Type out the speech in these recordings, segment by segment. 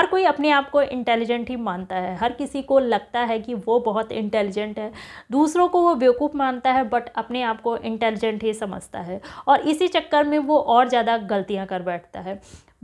हर कोई अपने आप को इंटेलिजेंट ही मानता है हर किसी को लगता है कि वो बहुत इंटेलिजेंट है दूसरों को वो बेवकूफ़ मानता है बट अपने आप को इंटेलिजेंट ही समझता है और इसी चक्कर में वो और ज़्यादा गलतियाँ कर बैठता है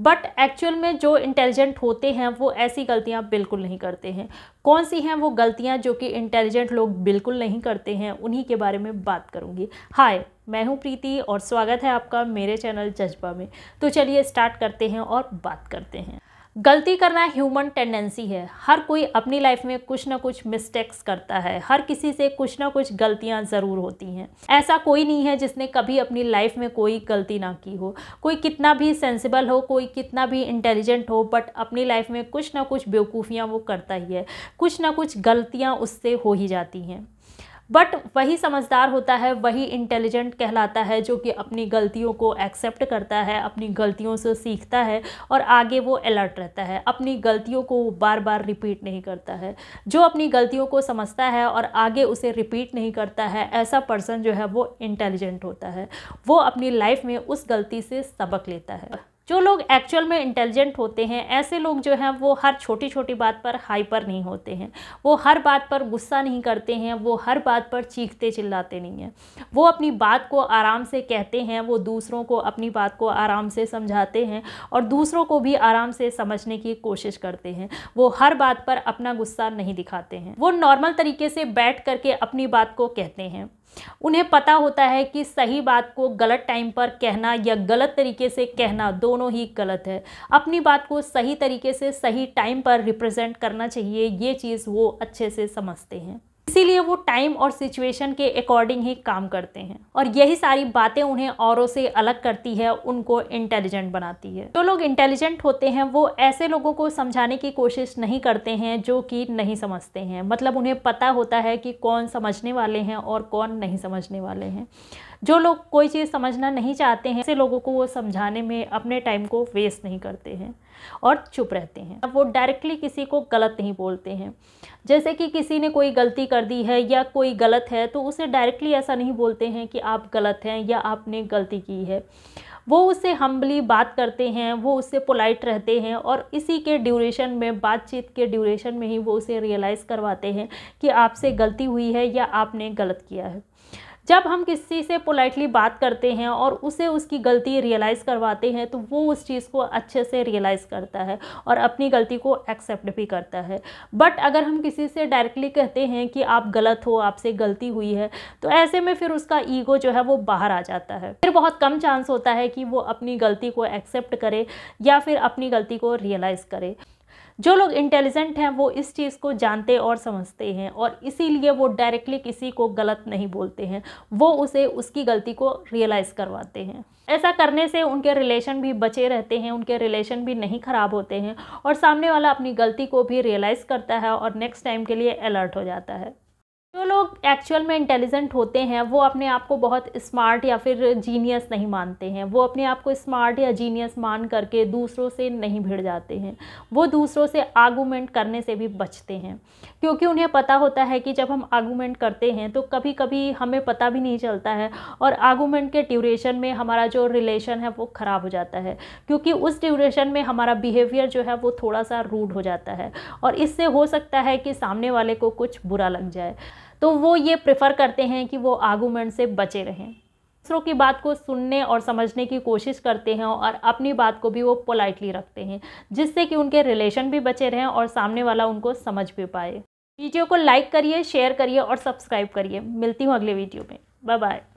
बट एक्चुअल में जो इंटेलिजेंट होते हैं वो ऐसी गलतियां बिल्कुल नहीं करते हैं कौन सी हैं वो गलतियां जो कि इंटेलिजेंट लोग बिल्कुल नहीं करते हैं उन्हीं के बारे में बात करूंगी हाय मैं हूं प्रीति और स्वागत है आपका मेरे चैनल जज्बा में तो चलिए स्टार्ट करते हैं और बात करते हैं गलती करना ह्यूमन टेंडेंसी है हर कोई अपनी लाइफ में कुछ ना कुछ मिस्टेक्स करता है हर किसी से कुछ ना कुछ गलतियां ज़रूर होती हैं ऐसा कोई नहीं है जिसने कभी अपनी लाइफ में कोई गलती ना की हो कोई कितना भी सेंसिबल हो कोई कितना भी इंटेलिजेंट हो बट अपनी लाइफ में कुछ ना कुछ बेवकूफ़ियाँ वो करता ही है कुछ ना कुछ गलतियाँ उससे हो ही जाती हैं बट वही समझदार होता है वही इंटेलिजेंट कहलाता है जो कि अपनी गलतियों को एक्सेप्ट करता है अपनी गलतियों से सीखता है और आगे वो अलर्ट रहता है अपनी गलतियों को बार बार रिपीट नहीं करता है जो अपनी गलतियों को समझता है और आगे उसे रिपीट नहीं करता है ऐसा पर्सन जो है वो इंटेलिजेंट होता है वो अपनी लाइफ में उस गलती से सबक लेता है जो लोग एक्चुअल में इंटेलिजेंट होते हैं ऐसे लोग जो हैं वो हर छोटी छोटी बात पर हाइपर नहीं होते हैं वो हर बात पर गुस्सा नहीं करते हैं वो हर बात पर चीखते चिल्लाते नहीं हैं वो अपनी बात को आराम से कहते हैं वो दूसरों को अपनी बात को आराम से समझाते हैं और दूसरों को भी आराम से समझने की कोशिश करते हैं वो हर बात पर अपना गुस्सा नहीं दिखाते हैं वो नॉर्मल तरीके से बैठ करके अपनी बात को कहते हैं उन्हें पता होता है कि सही बात को गलत टाइम पर कहना या गलत तरीके से कहना दोनों ही गलत है अपनी बात को सही तरीके से सही टाइम पर रिप्रेजेंट करना चाहिए ये चीज़ वो अच्छे से समझते हैं इसीलिए वो टाइम और सिचुएशन के अकॉर्डिंग ही काम करते हैं और यही सारी बातें उन्हें औरों से अलग करती है उनको इंटेलिजेंट बनाती है जो लोग इंटेलिजेंट होते हैं वो ऐसे लोगों को समझाने की कोशिश नहीं करते हैं जो कि नहीं समझते हैं मतलब उन्हें पता होता है कि कौन समझने वाले हैं और कौन नहीं समझने वाले हैं जो लोग कोई चीज़ समझना नहीं चाहते हैं ऐसे लोगों को वो समझाने में अपने टाइम को वेस्ट नहीं करते हैं और चुप रहते हैं अब वो डायरेक्टली किसी को गलत नहीं बोलते हैं जैसे कि किसी ने कोई गलती कर दी है या कोई गलत है तो उसे डायरेक्टली ऐसा नहीं बोलते हैं कि आप गलत हैं या आपने गलती की है वो उससे हम्बली बात करते हैं वो उससे पोलाइट रहते हैं और इसी के ड्यूरेशन में बातचीत के ड्यूरेशन में ही वो उसे रियलाइज़ करवाते हैं कि आपसे गलती हुई है या आपने गलत किया है जब हम किसी से पोलाइटली बात करते हैं और उसे उसकी गलती रियलाइज़ करवाते हैं तो वो उस चीज़ को अच्छे से रियलाइज़ करता है और अपनी गलती को एक्सेप्ट भी करता है बट अगर हम किसी से डायरेक्टली कहते हैं कि आप गलत हो आपसे गलती हुई है तो ऐसे में फिर उसका ईगो जो है वो बाहर आ जाता है फिर बहुत कम चांस होता है कि वो अपनी गलती को एक्सेप्ट करे या फिर अपनी गलती को रियलाइज़ करे जो लोग इंटेलिजेंट हैं वो इस चीज़ को जानते और समझते हैं और इसीलिए वो डायरेक्टली किसी को गलत नहीं बोलते हैं वो उसे उसकी गलती को रियलाइज़ करवाते हैं ऐसा करने से उनके रिलेशन भी बचे रहते हैं उनके रिलेशन भी नहीं ख़राब होते हैं और सामने वाला अपनी गलती को भी रियलाइज़ करता है और नेक्स्ट टाइम के लिए अलर्ट हो जाता है जो लोग एक्चुअल में इंटेलिजेंट होते हैं वो अपने आप को बहुत स्मार्ट या फिर जीनियस नहीं मानते हैं वो अपने आप को स्मार्ट या जीनियस मान करके दूसरों से नहीं भिड़ जाते हैं वो दूसरों से आर्गूमेंट करने से भी बचते हैं क्योंकि उन्हें पता होता है कि जब हम आर्गूमेंट करते हैं तो कभी कभी हमें पता भी नहीं चलता है और आर्गूमेंट के ड्यूरेशन में हमारा जो रिलेशन है वो ख़राब हो जाता है क्योंकि उस ड्यूरेशन में हमारा बिहेवियर जो है वो थोड़ा सा रूड हो जाता है और इससे हो सकता है कि सामने वाले को कुछ बुरा लग जाए तो वो ये प्रेफर करते हैं कि वो आर्गूमेंट से बचे रहें दूसरों की बात को सुनने और समझने की कोशिश करते हैं और अपनी बात को भी वो पोलाइटली रखते हैं जिससे कि उनके रिलेशन भी बचे रहें और सामने वाला उनको समझ भी पाए वीडियो को लाइक करिए शेयर करिए और सब्सक्राइब करिए मिलती हूँ अगले वीडियो में बाय बाय